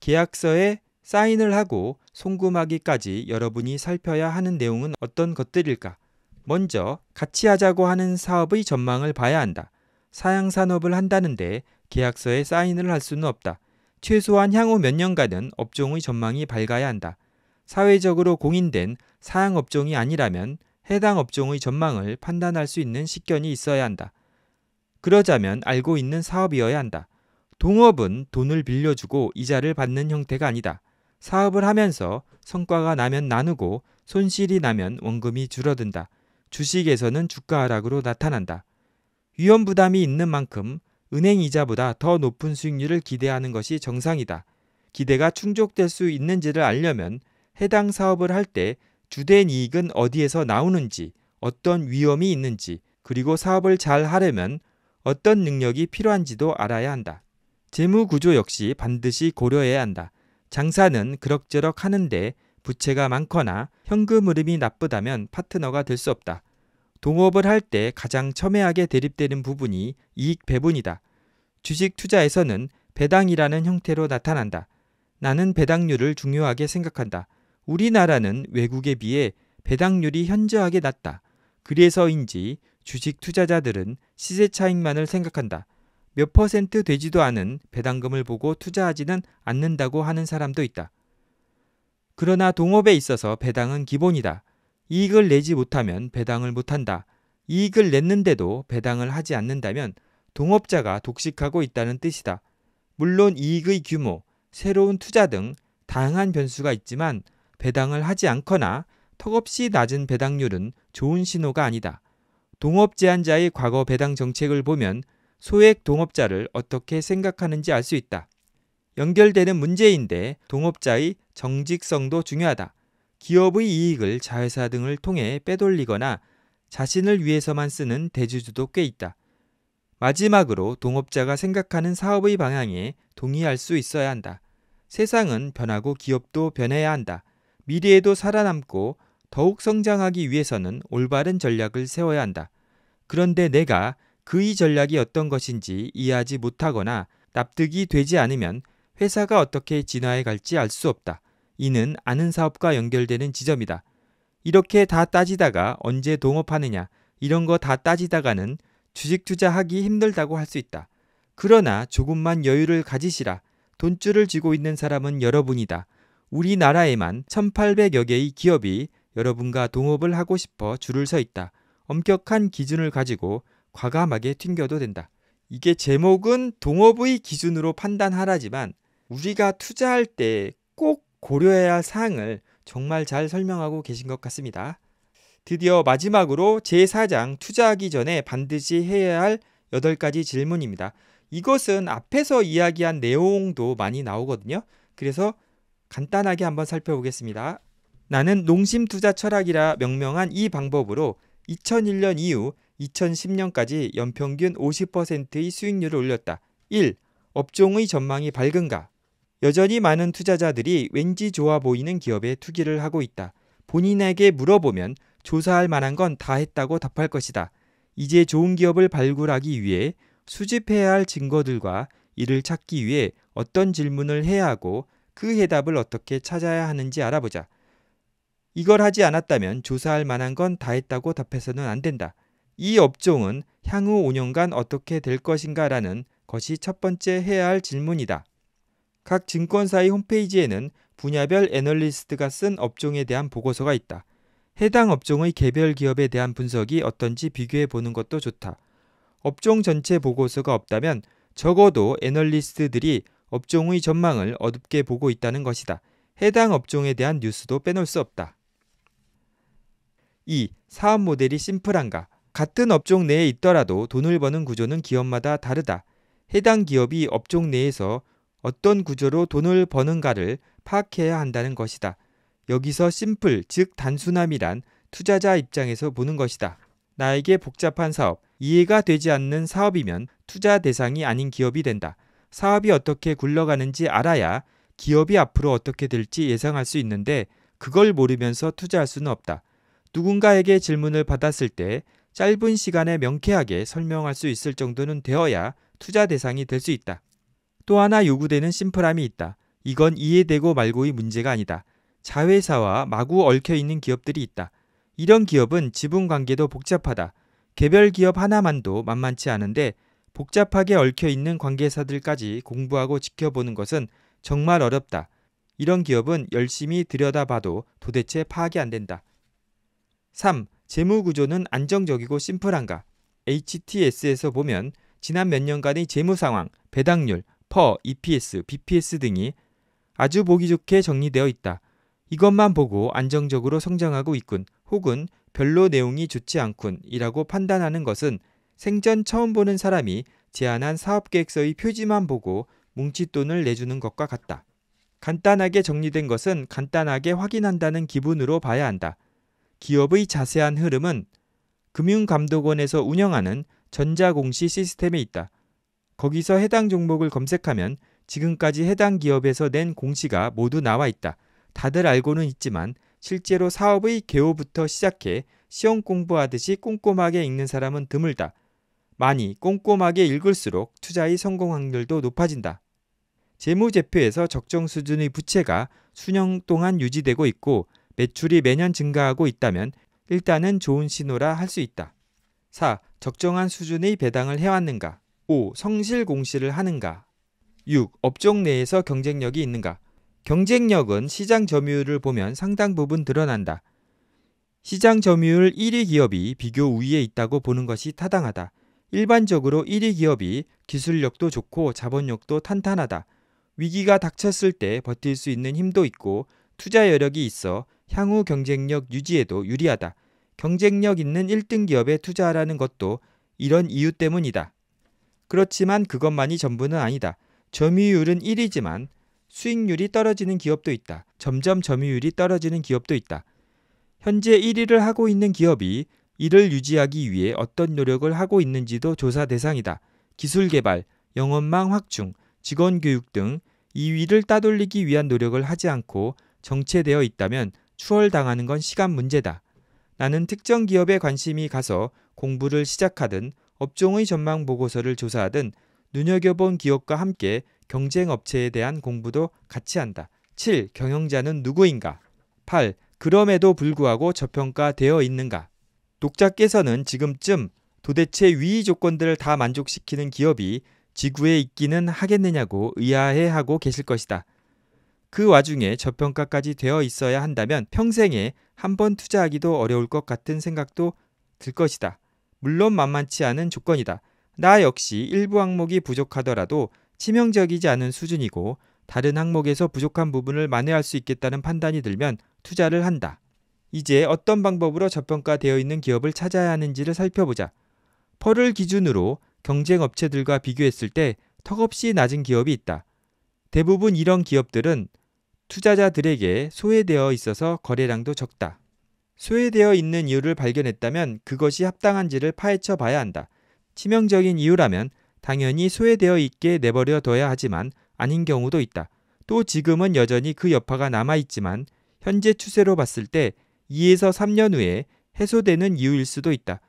계약서에 사인을 하고 송금하기까지 여러분이 살펴야 하는 내용은 어떤 것들일까? 먼저 같이 하자고 하는 사업의 전망을 봐야 한다. 사양 산업을 한다는데 계약서에 사인을 할 수는 없다. 최소한 향후 몇 년간은 업종의 전망이 밝아야 한다. 사회적으로 공인된 사양 업종이 아니라면 해당 업종의 전망을 판단할 수 있는 식견이 있어야 한다. 그러자면 알고 있는 사업이어야 한다. 동업은 돈을 빌려주고 이자를 받는 형태가 아니다. 사업을 하면서 성과가 나면 나누고 손실이 나면 원금이 줄어든다. 주식에서는 주가 하락으로 나타난다. 위험 부담이 있는 만큼 은행 이자보다 더 높은 수익률을 기대하는 것이 정상이다. 기대가 충족될 수 있는지를 알려면 해당 사업을 할때 주된 이익은 어디에서 나오는지, 어떤 위험이 있는지, 그리고 사업을 잘 하려면 어떤 능력이 필요한지도 알아야 한다. 재무 구조 역시 반드시 고려해야 한다. 장사는 그럭저럭 하는데 부채가 많거나 현금 흐름이 나쁘다면 파트너가 될 수 없다. 동업을 할 때 가장 첨예하게 대립되는 부분이 이익 배분이다. 주식 투자에서는 배당이라는 형태로 나타난다. 나는 배당률을 중요하게 생각한다. 우리나라는 외국에 비해 배당률이 현저하게 낮다. 그래서인지 주식 투자자들은 시세 차익만을 생각한다. 몇 퍼센트 되지도 않은 배당금을 보고 투자하지는 않는다고 하는 사람도 있다. 그러나 동업에 있어서 배당은 기본이다. 이익을 내지 못하면 배당을 못한다. 이익을 냈는데도 배당을 하지 않는다면 동업자가 독식하고 있다는 뜻이다. 물론 이익의 규모, 새로운 투자 등 다양한 변수가 있지만 배당을 하지 않거나 턱없이 낮은 배당률은 좋은 신호가 아니다. 동업 제한자의 과거 배당 정책을 보면 소액 동업자를 어떻게 생각하는지 알 수 있다. 연결되는 문제인데 동업자의 정직성도 중요하다. 기업의 이익을 자회사 등을 통해 빼돌리거나 자신을 위해서만 쓰는 대주주도 꽤 있다. 마지막으로 동업자가 생각하는 사업의 방향에 동의할 수 있어야 한다. 세상은 변하고 기업도 변해야 한다. 미래에도 살아남고 더욱 성장하기 위해서는 올바른 전략을 세워야 한다. 그런데 내가 그의 전략이 어떤 것인지 이해하지 못하거나 납득이 되지 않으면 회사가 어떻게 진화해 갈지 알 수 없다. 이는 아는 사업과 연결되는 지점이다. 이렇게 다 따지다가 언제 동업하느냐 이런 거 다 따지다가는 주식 투자하기 힘들다고 할 수 있다. 그러나 조금만 여유를 가지시라. 돈줄을 쥐고 있는 사람은 여러분이다. 우리나라에만 1800여 개의 기업이 여러분과 동업을 하고 싶어 줄을 서 있다. 엄격한 기준을 가지고 과감하게 튕겨도 된다. 이게 제목은 동업의 기준으로 판단하라지만 우리가 투자할 때 꼭 고려해야 할 사항을 정말 잘 설명하고 계신 것 같습니다. 드디어 마지막으로 제4장 투자하기 전에 반드시 해야 할 8가지 질문입니다. 이것은 앞에서 이야기한 내용도 많이 나오거든요. 그래서 간단하게 한번 살펴보겠습니다. 나는 농심 투자 철학이라 명명한 이 방법으로 2001년 이후 2010년까지 연평균 50%의 수익률을 올렸다. 1. 업종의 전망이 밝은가? 여전히 많은 투자자들이 왠지 좋아 보이는 기업에 투기를 하고 있다. 본인에게 물어보면 조사할 만한 건 다 했다고 답할 것이다. 이제 좋은 기업을 발굴하기 위해 수집해야 할 증거들과 이를 찾기 위해 어떤 질문을 해야 하고 그 해답을 어떻게 찾아야 하는지 알아보자. 이걸 하지 않았다면 조사할 만한 건 다 했다고 답해서는 안 된다. 이 업종은 향후 5년간 어떻게 될 것인가 라는 것이 첫 번째 해야 할 질문이다. 각 증권사의 홈페이지에는 분야별 애널리스트가 쓴 업종에 대한 보고서가 있다. 해당 업종의 개별 기업에 대한 분석이 어떤지 비교해 보는 것도 좋다. 업종 전체 보고서가 없다면 적어도 애널리스트들이 업종의 전망을 어둡게 보고 있다는 것이다. 해당 업종에 대한 뉴스도 빼놓을 수 없다. 2. 사업 모델이 심플한가? 같은 업종 내에 있더라도 돈을 버는 구조는 기업마다 다르다. 해당 기업이 업종 내에서 어떤 구조로 돈을 버는가를 파악해야 한다는 것이다. 여기서 심플, 즉 단순함이란 투자자 입장에서 보는 것이다. 나에게 복잡한 사업, 이해가 되지 않는 사업이면 투자 대상이 아닌 기업이 된다. 사업이 어떻게 굴러가는지 알아야 기업이 앞으로 어떻게 될지 예상할 수 있는데 그걸 모르면서 투자할 수는 없다. 누군가에게 질문을 받았을 때 짧은 시간에 명쾌하게 설명할 수 있을 정도는 되어야 투자 대상이 될 수 있다. 또 하나 요구되는 심플함이 있다. 이건 이해되고 말고의 문제가 아니다. 자회사와 마구 얽혀 있는 기업들이 있다. 이런 기업은 지분 관계도 복잡하다. 개별 기업 하나만도 만만치 않은데 복잡하게 얽혀 있는 관계사들까지 공부하고 지켜보는 것은 정말 어렵다. 이런 기업은 열심히 들여다봐도 도대체 파악이 안 된다. 3. 재무 구조는 안정적이고 심플한가? HTS에서 보면 지난 몇 년간의 재무 상황, 배당률, 퍼, EPS, BPS 등이 아주 보기 좋게 정리되어 있다. 이것만 보고 안정적으로 성장하고 있군 혹은 별로 내용이 좋지 않군이라고 판단하는 것은 생전 처음 보는 사람이 제안한 사업계획서의 표지만 보고 뭉칫돈을 내주는 것과 같다. 간단하게 정리된 것은 간단하게 확인한다는 기분으로 봐야 한다. 기업의 자세한 흐름은 금융감독원에서 운영하는 전자공시 시스템에 있다. 거기서 해당 종목을 검색하면 지금까지 해당 기업에서 낸 공시가 모두 나와 있다. 다들 알고는 있지만 실제로 사업의 개호부터 시작해 시험 공부하듯이 꼼꼼하게 읽는 사람은 드물다. 많이 꼼꼼하게 읽을수록 투자의 성공 확률도 높아진다. 재무제표에서 적정 수준의 부채가 수년 동안 유지되고 있고 매출이 매년 증가하고 있다면 일단은 좋은 신호라 할 수 있다. 4. 적정한 수준의 배당을 해왔는가? 5. 성실 공시를 하는가? 6. 업종 내에서 경쟁력이 있는가? 경쟁력은 시장 점유율을 보면 상당 부분 드러난다. 시장 점유율 1위 기업이 비교 우위에 있다고 보는 것이 타당하다. 일반적으로 1위 기업이 기술력도 좋고 자본력도 탄탄하다. 위기가 닥쳤을 때 버틸 수 있는 힘도 있고 투자 여력이 있어 향후 경쟁력 유지에도 유리하다. 경쟁력 있는 1등 기업에 투자하라는 것도 이런 이유 때문이다. 그렇지만 그것만이 전부는 아니다. 점유율은 1위지만 수익률이 떨어지는 기업도 있다. 점점 점유율이 떨어지는 기업도 있다. 현재 1위를 하고 있는 기업이 이를 유지하기 위해 어떤 노력을 하고 있는지도 조사 대상이다. 기술 개발, 영업망 확충, 직원 교육 등 이위를 따돌리기 위한 노력을 하지 않고 정체되어 있다면 추월당하는 건 시간 문제다. 나는 특정 기업에 관심이 가서 공부를 시작하든 업종의 전망 보고서를 조사하든 눈여겨본 기업과 함께 경쟁 업체에 대한 공부도 같이 한다. 7. 경영자는 누구인가? 8. 그럼에도 불구하고 저평가되어 있는가? 독자께서는 지금쯤 도대체 위 조건들을 다 만족시키는 기업이 지구에 있기는 하겠느냐고 의아해하고 계실 것이다. 그 와중에 저평가까지 되어 있어야 한다면 평생에 한 번 투자하기도 어려울 것 같은 생각도 들 것이다. 물론 만만치 않은 조건이다. 나 역시 일부 항목이 부족하더라도 치명적이지 않은 수준이고 다른 항목에서 부족한 부분을 만회할 수 있겠다는 판단이 들면 투자를 한다. 이제 어떤 방법으로 저평가되어 있는 기업을 찾아야 하는지를 살펴보자. 펄을 기준으로 경쟁 업체들과 비교했을 때 턱없이 낮은 기업이 있다. 대부분 이런 기업들은 투자자들에게 소외되어 있어서 거래량도 적다. 소외되어 있는 이유를 발견했다면 그것이 합당한지를 파헤쳐 봐야 한다. 치명적인 이유라면 당연히 소외되어 있게 내버려 둬야 하지만 아닌 경우도 있다. 또 지금은 여전히 그 여파가 남아 있지만 현재 추세로 봤을 때 2에서 3년 후에 해소되는 이유일 수도 있다.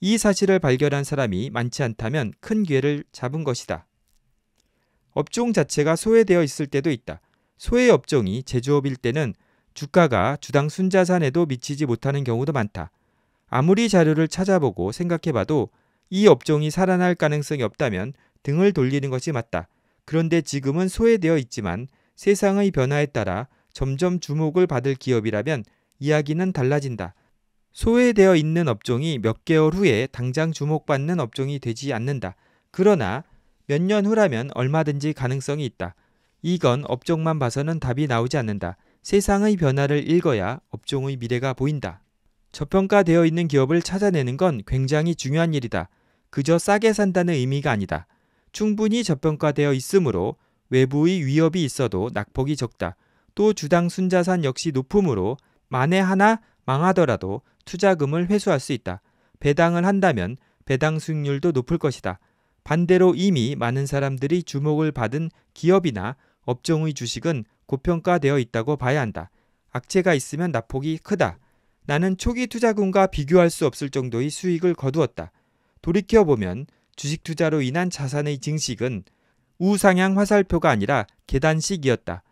이 사실을 발견한 사람이 많지 않다면 큰 기회를 잡은 것이다. 업종 자체가 소외되어 있을 때도 있다. 소외 업종이 제조업일 때는 주가가 주당 순자산에도 미치지 못하는 경우도 많다. 아무리 자료를 찾아보고 생각해봐도 이 업종이 살아날 가능성이 없다면 등을 돌리는 것이 맞다. 그런데 지금은 소외되어 있지만 세상의 변화에 따라 점점 주목을 받을 기업이라면 이야기는 달라진다. 소외되어 있는 업종이 몇 개월 후에 당장 주목받는 업종이 되지 않는다. 그러나 몇 년 후라면 얼마든지 가능성이 있다. 이건 업종만 봐서는 답이 나오지 않는다. 세상의 변화를 읽어야 업종의 미래가 보인다. 저평가되어 있는 기업을 찾아내는 건 굉장히 중요한 일이다. 그저 싸게 산다는 의미가 아니다. 충분히 저평가되어 있으므로 외부의 위협이 있어도 낙폭이 적다. 또 주당 순자산 역시 높음으로 만에 하나 망하더라도 투자금을 회수할 수 있다. 배당을 한다면 배당 수익률도 높을 것이다. 반대로 이미 많은 사람들이 주목을 받은 기업이나 업종의 주식은 고평가되어 있다고 봐야 한다. 악재가 있으면 낙폭이 크다. 나는 초기 투자금과 비교할 수 없을 정도의 수익을 거두었다. 돌이켜 보면 주식 투자로 인한 자산의 증식은 우상향 화살표가 아니라 계단식이었다.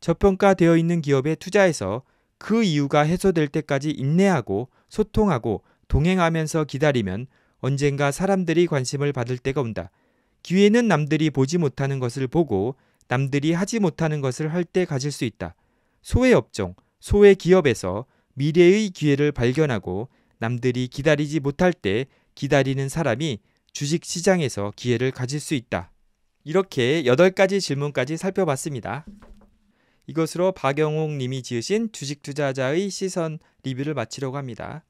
저평가되어 있는 기업에 투자해서 그 이유가 해소될 때까지 인내하고 소통하고 동행하면서 기다리면 언젠가 사람들이 관심을 받을 때가 온다. 기회는 남들이 보지 못하는 것을 보고 남들이 하지 못하는 것을 할 때 가질 수 있다. 소외 업종, 소외 기업에서 미래의 기회를 발견하고 남들이 기다리지 못할 때 기다리는 사람이 주식 시장에서 기회를 가질 수 있다. 이렇게 8가지 질문까지 살펴봤습니다. 이것으로 박영옥 님이 지으신 주식 투자자의 시선 리뷰를 마치려고 합니다.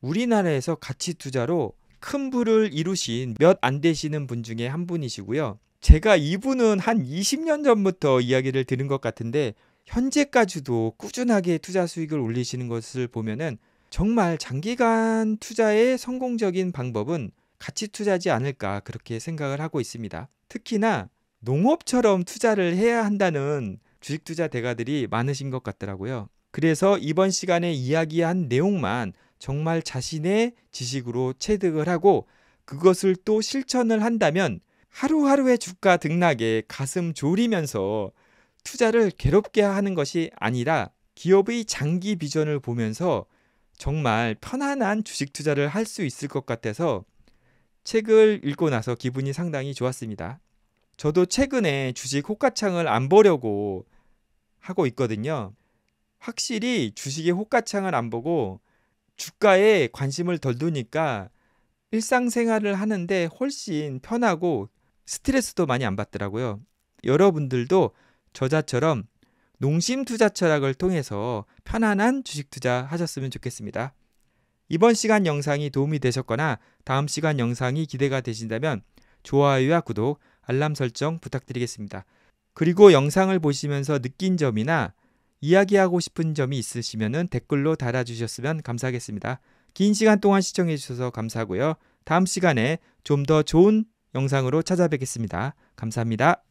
우리나라에서 가치 투자로 큰 부를 이루신 몇 안 되시는 분 중에 한 분이시고요. 제가 이분은 한 20년 전부터 이야기를 들은 것 같은데 현재까지도 꾸준하게 투자 수익을 올리시는 것을 보면은 정말 장기간 투자의 성공적인 방법은 같이 투자지 하 않을까 그렇게 생각을 하고 있습니다. 특히나 농업처럼 투자를 해야 한다는 주식 투자 대가들이 많으신 것 같더라고요. 그래서 이번 시간에 이야기한 내용만 정말 자신의 지식으로 체득을 하고 그것을 또 실천을 한다면 하루하루의 주가 등락에 가슴 졸이면서 투자를 괴롭게 하는 것이 아니라 기업의 장기 비전을 보면서 정말 편안한 주식 투자를 할 수 있을 것 같아서 책을 읽고 나서 기분이 상당히 좋았습니다. 저도 최근에 주식 호가창을 안 보려고 하고 있거든요. 확실히 주식의 호가창을 안 보고 주가에 관심을 덜 두니까 일상생활을 하는데 훨씬 편하고 스트레스도 많이 안 받더라고요. 여러분들도 저자처럼 농심 투자 철학을 통해서 편안한 주식 투자 하셨으면 좋겠습니다. 이번 시간 영상이 도움이 되셨거나 다음 시간 영상이 기대가 되신다면 좋아요와 구독, 알람 설정 부탁드리겠습니다. 그리고 영상을 보시면서 느낀 점이나 이야기하고 싶은 점이 있으시면 댓글로 달아주셨으면 감사하겠습니다. 긴 시간 동안 시청해주셔서 감사하고요. 다음 시간에 좀 더 좋은 영상으로 찾아뵙겠습니다. 감사합니다.